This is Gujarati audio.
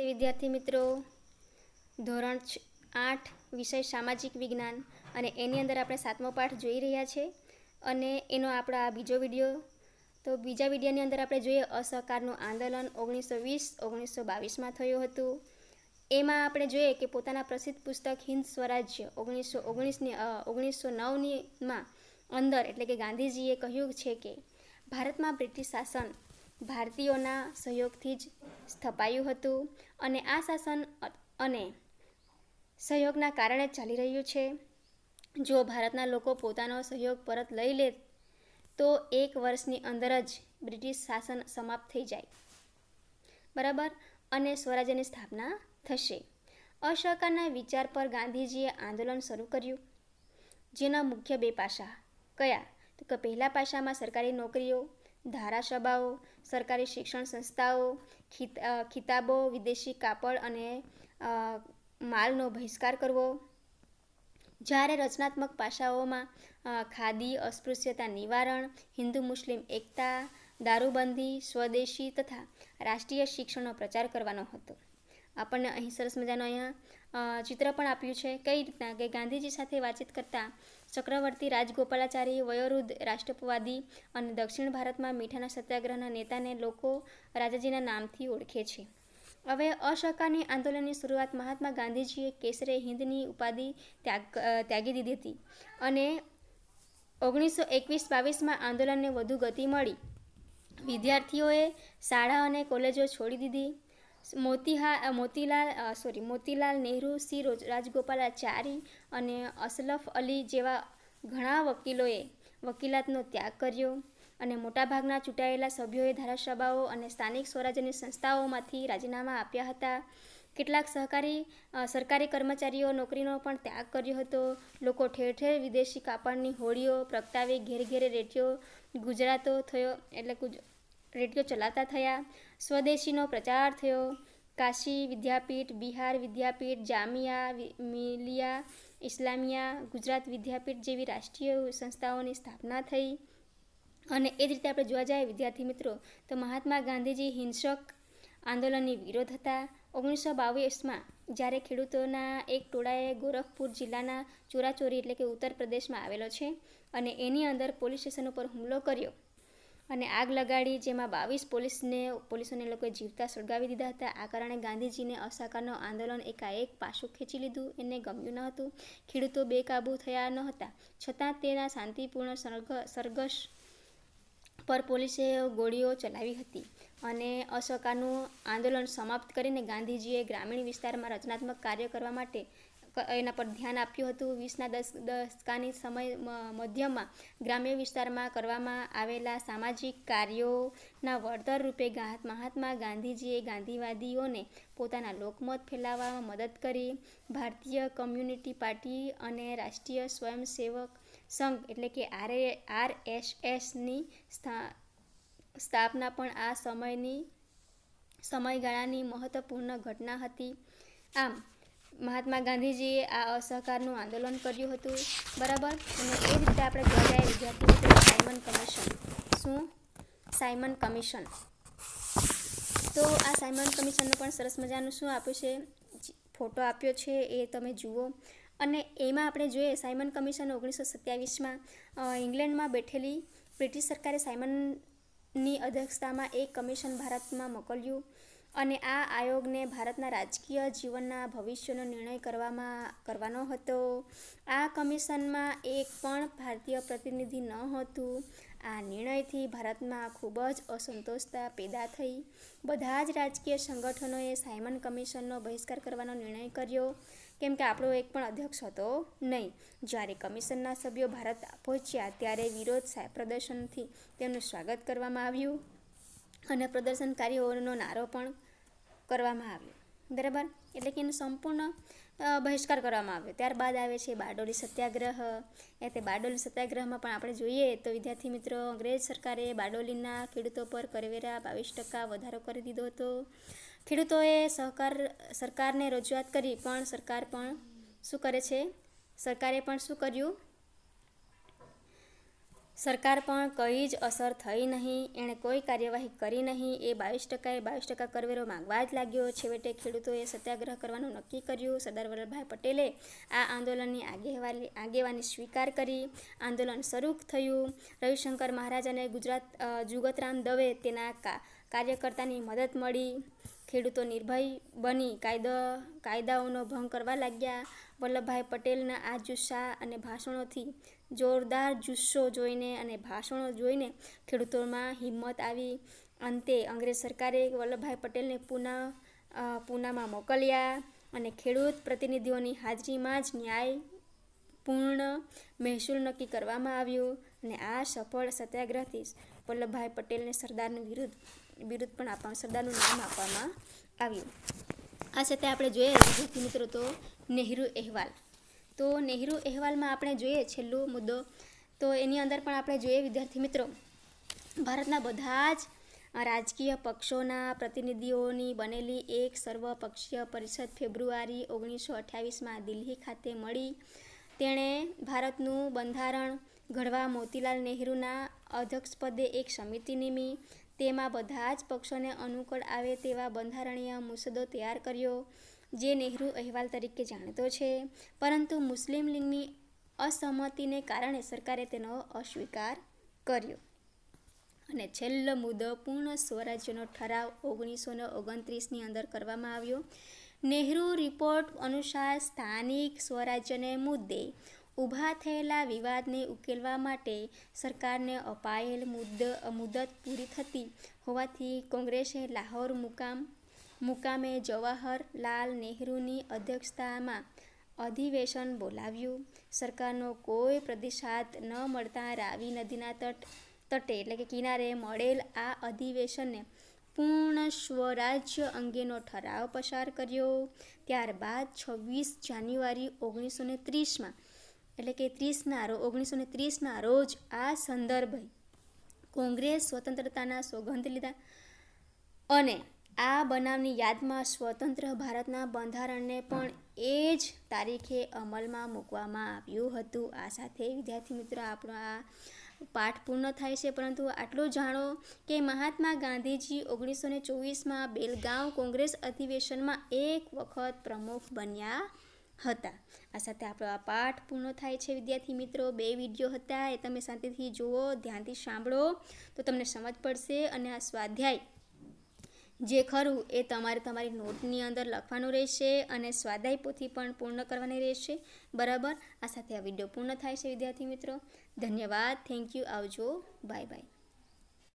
નમસ્તે વિદ્યાર્થી મિત્રો ધોરણ આઠ વિષય સામાજિક વિજ્ઞાન અને એની અંદર આપણે સાતમો પાઠ જોઈ રહ્યા છે અને એનો આપણો આ બીજો વિડીયો તો બીજા વિડીયોની અંદર આપણે જોઈએ અસહકારનું આંદોલન ઓગણીસો વીસ ઓગણીસો બાવીસમાં થયું હતું એમાં આપણે જોઈએ કે પોતાના પ્રસિદ્ધ પુસ્તક હિન્દ સ્વરાજ્ય ઓગણીસો ઓગણીસની ઓગણીસો નવનીમાં અંદર એટલે કે ગાંધીજીએ કહ્યું છે કે ભારતમાં બ્રિટિશ શાસન ભારતીયોના સહયોગથી જ સ્થપાયું હતું અને આ શાસન અને સહયોગના કારણે ચાલી રહ્યું છે જો ભારતના લોકો પોતાનો સહયોગ પરત લઈ લે તો એક વર્ષની અંદર જ બ્રિટિશ શાસન સમાપ્ત થઈ જાય બરાબર અને સ્વરાજ્યની સ્થાપના થશે અસહકારના વિચાર પર ગાંધીજીએ આંદોલન શરૂ કર્યું જેના મુખ્ય બે પાસા કયા તો કે પહેલા પાસામાં સરકારી નોકરીઓ ધારાસભાઓ સરકારી શિક્ષણ સંસ્થાઓ ખિતાબો વિદેશી કાપડ અને માલનો બહિષ્કાર કરવો જ્યારે રચનાત્મક પાસાઓમાં ખાદી અસ્પૃશ્યતા નિવારણ હિન્દુ મુસ્લિમ એકતા દારૂબંધી સ્વદેશી તથા રાષ્ટ્રીય શિક્ષણનો પ્રચાર કરવાનો હતો આપણને અહીં સરસ મજાનો અહીંયા ચિત્ર પણ આપ્યું છે કઈ રીતના કે ગાંધીજી સાથે વાતચીત કરતાં ચક્રવર્તી રાજગોપાલાચારી વયોવૃદ્ધ રાષ્ટ્રવાદી અને દક્ષિણ ભારતમાં મીઠાના સત્યાગ્રહના નેતાને લોકો રાજાજીના નામથી ઓળખે છે હવે અસહકારની આંદોલનની શરૂઆત મહાત્મા ગાંધીજીએ કેસરે હિન્દની ઉપાધિ ત્યાગ ત્યાગી દીધી હતી અને ઓગણીસો એકવીસ બાવીસમાં આંદોલનને વધુ ગતિ મળી વિદ્યાર્થીઓએ શાળા અને કોલેજો છોડી દીધી મોતીહા મોતીલાલ સોરી મોતીલાલ નહેરુ સી રાજગોપાલાચારી અને અસલફ અલી જેવા ઘણા વકીલોએ વકીલાતનો ત્યાગ કર્યો અને મોટાભાગના ચૂંટાયેલા સભ્યોએ ધારાસભાઓ અને સ્થાનિક સ્વરાજ્યની સંસ્થાઓમાંથી રાજીનામા આપ્યા હતા કેટલાક સહકારી સરકારી કર્મચારીઓ નોકરીનો પણ ત્યાગ કર્યો હતો લોકો ઠેર ઠેર વિદેશી કાપડની હોડીઓ પ્રગટાવી ઘેર ઘેરે રેડિયો ગુજરાતો થયો એટલે રેડિયો ચલાવતા થયા સ્વદેશીનો પ્રચાર થયો કાશી વિદ્યાપીઠ બિહાર વિદ્યાપીઠ જામિયા મિલિયા ઇસ્લામિયા ગુજરાત વિદ્યાપીઠ જેવી રાષ્ટ્રીય સંસ્થાઓની સ્થાપના થઈ અને એ જ રીતે આપણે જોવા જઈએ વિદ્યાર્થી મિત્રો તો મહાત્મા ગાંધીજી હિંસક આંદોલનની વિરોધ હતા ઓગણીસો બાવીસમાં જ્યારે ખેડૂતોના એક ટોળાએ ગોરખપુર જિલ્લાના ચોરાચોરી એટલે કે ઉત્તર પ્રદેશમાં આવેલો છે અને એની અંદર પોલીસ સ્ટેશન ઉપર હુમલો કર્યો અને આગ લગાડી જેમાં બાવીસ પોલીસને પોલીસોને લોકોએ જીવતા સળગાવી દીધા હતા આ કારણે ગાંધીજીને અસાકારનો આંદોલન એકાએક પાછું ખેંચી લીધું એને ગમ્યું ન હતું ખેડૂતો બેકાબૂ થયા ન હતા છતાં તેના શાંતિપૂર્ણ સરગ સરઘસ પર પોલીસે ગોળીઓ ચલાવી હતી અને અસહકારનું આંદોલન સમાપ્ત કરીને ગાંધીજીએ ગ્રામીણ વિસ્તારમાં રચનાત્મક કાર્ય કરવા માટે એના પર ધ્યાન આપ્યું હતું વીસના દસ દસકાની સમય મધ્યમાં ગ્રામ્ય વિસ્તારમાં કરવામાં આવેલા સામાજિક કાર્યોના વળતર રૂપે મહાત્મા ગાંધીજીએ ગાંધીવાદીઓને પોતાના લોકમત ફેલાવવામાં મદદ કરી ભારતીય કમ્યુનિટી પાર્ટી અને રાષ્ટ્રીય સ્વયંસેવક સંઘ એટલે કે આર એસ એસની સ્થા સ્થાપના પણ આ સમયની સમયગાળાની મહત્વપૂર્ણ ઘટના હતી આમ મહાત્મા ગાંધીજીએ આ અસહકારનું આંદોલન કર્યું હતું બરાબર અને એ રીતે આપણે જોવા જઈએ વિદ્યાર્થી સાયમન કમિશન શું સાયમન કમિશન તો આ સાયમન કમિશનનું પણ સરસ મજાનું શું આપ્યું છે ફોટો આપ્યો છે એ તમે જુઓ અને એમાં આપણે જોઈએ સાયમન કમિશન ઓગણીસો સત્યાવીસમાં ઇંગ્લેન્ડમાં બેઠેલી બ્રિટિશ સરકારે સાયમનની અધ્યક્ષતામાં એક કમિશન ભારતમાં મોકલ્યું અને આ આયોગને ભારતના રાજકીય જીવનના ભવિષ્યનો નિર્ણય કરવામાં કરવાનો હતો આ કમિશનમાં એક પણ ભારતીય પ્રતિનિધિ ન હતું આ નિર્ણયથી ભારતમાં ખૂબ જ અસંતોષતા પેદા થઈ બધા જ રાજકીય સંગઠનોએ સાયમન કમિશનનો બહિષ્કાર કરવાનો નિર્ણય કર્યો કેમ કે આપણો એક પણ અધ્યક્ષ હતો નહીં જ્યારે કમિશનના સભ્યો ભારત પહોંચ્યા ત્યારે વિરોધ પ્રદર્શનથી તેમનું સ્વાગત કરવામાં આવ્યું અને પ્રદર્શનકારીઓનો નારો પણ કરવામાં આવ્યો બરાબર એટલે કે એનો સંપૂર્ણ બહિષ્કાર કરવામાં આવ્યો ત્યારબાદ આવે છે બારડોલી સત્યાગ્રહ એ તે બારડોલી સત્યાગ્રહમાં પણ આપણે જોઈએ તો વિદ્યાર્થી મિત્રો અંગ્રેજ સરકારે બારડોલીના ખેડૂતો પર કરવેરા બાવીસ ટકા વધારો કરી દીધો હતો ખેડૂતોએ સહકાર સરકારને રજૂઆત કરી પણ સરકાર પણ શું કરે છે સરકારે પણ શું કર્યું સરકાર પણ કઈ જ અસર થઈ નહીં એણે કોઈ કાર્યવાહી કરી નહીં એ બાવીસ ટકાએ બાવીસ ટકા કરવેરો માગવા જ લાગ્યો છેવટે ખેડૂતોએ સત્યાગ્રહ કરવાનું નક્કી કર્યું સરદાર વલ્લભભાઈ પટેલે આ આંદોલનની આગેવાની આગેવાની સ્વીકાર કરી આંદોલન શરૂ થયું રવિશંકર મહારાજ અને ગુજરાત જુગતરામ દવે તેના કાર્યકર્તાની મદદ મળી ખેડૂતો નિર્ભય બની કાયદો કાયદાઓનો ભંગ કરવા લાગ્યા વલ્લભભાઈ પટેલના આ જુસ્સા અને ભાષણોથી જોરદાર જુસ્સો જોઈને અને ભાષણો જોઈને ખેડૂતોમાં હિંમત આવી અંતે અંગ્રેજ સરકારે વલ્લભભાઈ પટેલને પૂના પૂનામાં મોકલ્યા અને ખેડૂત પ્રતિનિધિઓની હાજરીમાં જ ન્યાયપૂર્ણ મહેસૂલ નક્કી કરવામાં આવ્યું અને આ સફળ સત્યાગ્રહથી વલ્લભભાઈ પટેલને સરદારનું વિરુદ્ધ વિરુદ્ધ પણ આપવામાં સરદારનું નામ આપવામાં આવ્યું આ સાથે આપણે જોઈએ વિદ્યાર્થી મિત્રો તો નેહરુ અહેવાલ તો નહેરુ અહેવાલમાં આપણે જોઈએ છેલ્લો મુદ્દો તો એની અંદર પણ આપણે જોઈએ વિદ્યાર્થી મિત્રો ભારતના બધા જ રાજકીય પક્ષોના પ્રતિનિધિઓની બનેલી એક સર્વપક્ષીય પરિષદ ફેબ્રુઆરી ઓગણીસો અઠ્યાવીસમાં દિલ્હી ખાતે મળી તેણે ભારતનું બંધારણ ઘડવા મોતીલાલ નેહરુના અધ્યક્ષપદે એક સમિતિ નિમી તેમાં બધા જ પક્ષોને અનુકૂળ આવે તેવા બંધારણીય મુસદ્દો તૈયાર કર્યો જે નહેરુ અહેવાલ તરીકે જાણતો છે પરંતુ મુસ્લિમ લીગની અસહમતિને કારણે સરકારે તેનો અસ્વીકાર કર્યો અને છેલ્લો મુદ્દો પૂર્ણ સ્વરાજ્યનો ઠરાવ ઓગણીસો ને ઓગણત્રીસની અંદર કરવામાં આવ્યો નેહરુ રિપોર્ટ અનુસાર સ્થાનિક સ્વરાજ્યને મુદ્દે ઊભા થયેલા વિવાદને ઉકેલવા માટે સરકારને અપાયેલ મુદ્દ મુદત પૂરી થતી હોવાથી કોંગ્રેસે લાહોર મુકામ મુકામે જવાહરલાલ નેહરુની અધ્યક્ષતામાં અધિવેશન બોલાવ્યું સરકારનો કોઈ પ્રતિસાદ ન મળતા રાવી નદીના તટ તટે એટલે કે કિનારે મળેલ આ અધિવેશનને પૂર્ણ સ્વરાજ્ય અંગેનો ઠરાવ પસાર કર્યો ત્યારબાદ છવ્વીસ જાન્યુઆરી ઓગણીસો ને ત્રીસમાં એટલે કે ત્રીસના રો ઓગણીસો ને ત્રીસના રોજ આ સંદર્ભે કોંગ્રેસ સ્વતંત્રતાના સોગંધ લીધા અને આ બનાવની યાદમાં સ્વતંત્ર ભારતના બંધારણને પણ એ જ તારીખે અમલમાં મૂકવામાં આવ્યું હતું આ સાથે વિદ્યાર્થી મિત્રો આપણો આ પાઠ પૂર્ણ થાય છે પરંતુ આટલું જાણો કે મહાત્મા ગાંધીજી ઓગણીસો ને ચોવીસમાં બેલગાંવ કોંગ્રેસ અધિવેશનમાં એક વખત પ્રમુખ બન્યા હતા આ સાથે આપણો આ પાઠ પૂર્ણ થાય છે વિદ્યાર્થી મિત્રો બે વિડીયો હતા એ તમે શાંતિથી જુઓ ધ્યાનથી સાંભળો તો તમને સમજ પડશે અને આ સ્વાધ્યાય જે ખરું એ તમારે તમારી નોટની અંદર લખવાનું રહેશે અને સ્વાધ્યાય પોથી પણ પૂર્ણ કરવાની રહેશે બરાબર આ સાથે આ વિડીયો પૂર્ણ થાય છે વિદ્યાર્થી મિત્રો ધન્યવાદ થેન્ક યુ આવજો બાય બાય